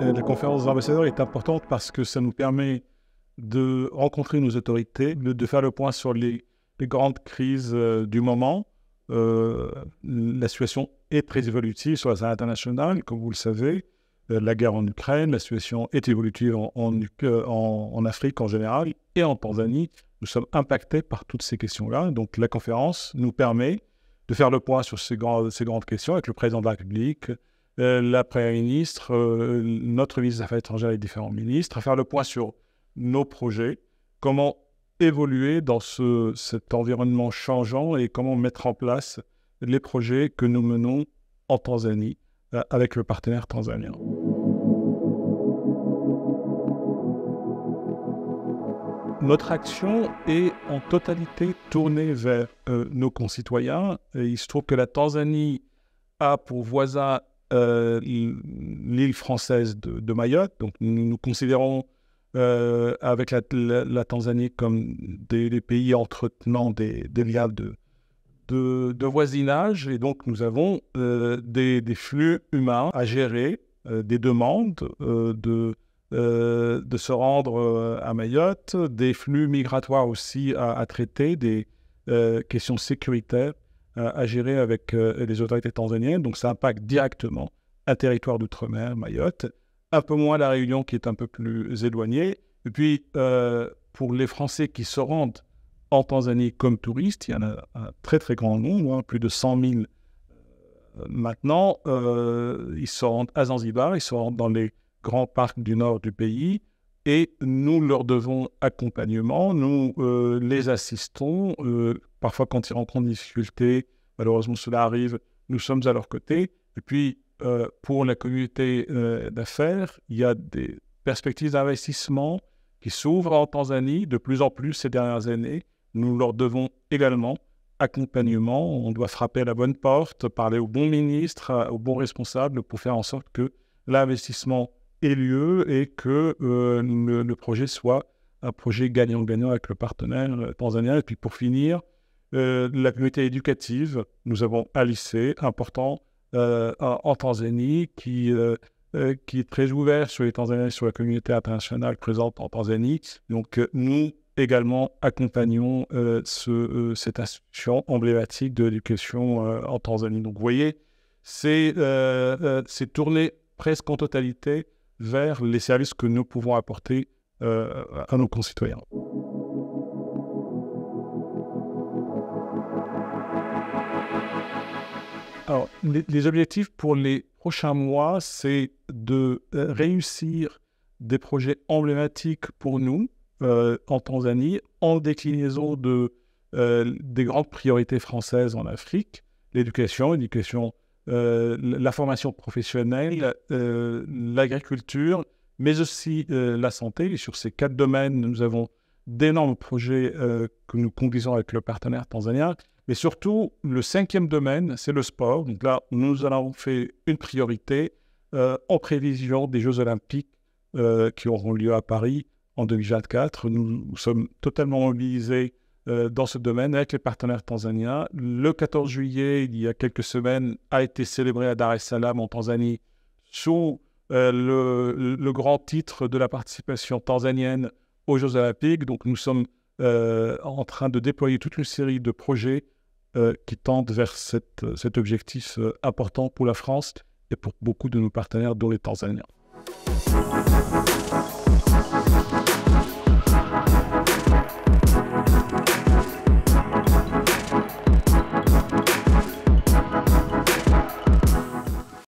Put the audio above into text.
la conférence ambassadeurs est importante parce que ça nous permet de rencontrer nos autorités, de, faire le point sur les, grandes crises euh, du moment. Euh, la situation est très évolutive sur la scène internationale, comme vous le savez. Euh, la guerre en Ukraine, la situation est évolutive en, Afrique en général et en Tanzanie. Nous sommes impactés par toutes ces questions-là. Donc la conférence nous permet de faire le point sur ces grandes questions avec le président de la République, euh, la Première ministre, euh, notre ministre des Affaires étrangères et différents ministres, à faire le point sur nos projets, comment évoluer dans ce, cet environnement changeant et comment mettre en place les projets que nous menons en Tanzanie euh, avec le partenaire tanzanien. Notre action est en totalité tournée vers nos concitoyens. Et il se trouve que la Tanzanie a pour voisin euh, l'île française de, Mayotte. Donc nous, considérons euh, avec la, Tanzanie comme des, pays entretenant des, des liens de, de, voisinage. Et donc, nous avons euh, des, flux humains à gérer, des demandes de, de se rendre à Mayotte, des flux migratoires aussi à, à traiter, des questions sécuritaires. Euh, à gérer avec euh, les autorités tanzaniennes. Donc ça impacte directement un territoire d'outre-mer, Mayotte, un peu moins la Réunion qui est un peu plus éloignée. Et puis, euh, pour les Français qui se rendent en Tanzanie comme touristes, il y en a un très très grand nombre, hein, plus de 100 000 maintenant, ils se rendent à Zanzibar, ils se rendent dans les grands parcs du nord du pays, et nous leur devons accompagnement, nous euh, les assistons, euh, parfois quand ils rencontrent des difficultés, malheureusement cela arrive, nous sommes à leur côté. Et puis, euh, pour la communauté d'affaires, il y a des perspectives d'investissement qui s'ouvrent en Tanzanie de plus en plus ces dernières années. Nous leur devons également accompagnement. On doit frapper à la bonne porte, parler au bon ministre, au bon responsable pour faire en sorte que l'investissement lieu et que euh, le, projet soit un projet gagnant-gagnant avec le partenaire euh, tanzanien. Et puis pour finir, euh, la communauté éducative, nous avons un lycée important en Tanzanie qui, qui est très ouvert sur les Tanzaniens, sur la communauté internationale présente en Tanzanie. Donc nous également accompagnons ce, cette institution emblématique de l'éducation en Tanzanie. Donc vous voyez, c'est tourné presque en totalité vers les services que nous pouvons apporter euh, à nos concitoyens. Alors, les, objectifs pour les prochains mois, c'est de euh, réussir des projets emblématiques pour nous euh, en Tanzanie, en déclinaison de, des grandes priorités françaises en Afrique, l'éducation, éducation euh, la formation professionnelle, euh, l'agriculture, mais aussi euh, la santé. Et sur ces quatre domaines, nous avons d'énormes projets que nous conduisons avec le partenaire tanzanien. Mais surtout, le cinquième domaine, c'est le sport. Donc là, nous allons faire une priorité en prévision des Jeux olympiques qui auront lieu à Paris en 2024. nous sommes totalement mobilisés euh, dans ce domaine avec les partenaires tanzaniens. Le 14 juillet, il y a quelques semaines, a été célébré à Dar es Salaam en Tanzanie sous euh, le, grand titre de la participation tanzanienne aux Jeux olympiques. Donc nous sommes euh, en train de déployer toute une série de projets qui tendent vers cette, cet objectif important pour la France et pour beaucoup de nos partenaires, dont les Tanzaniens.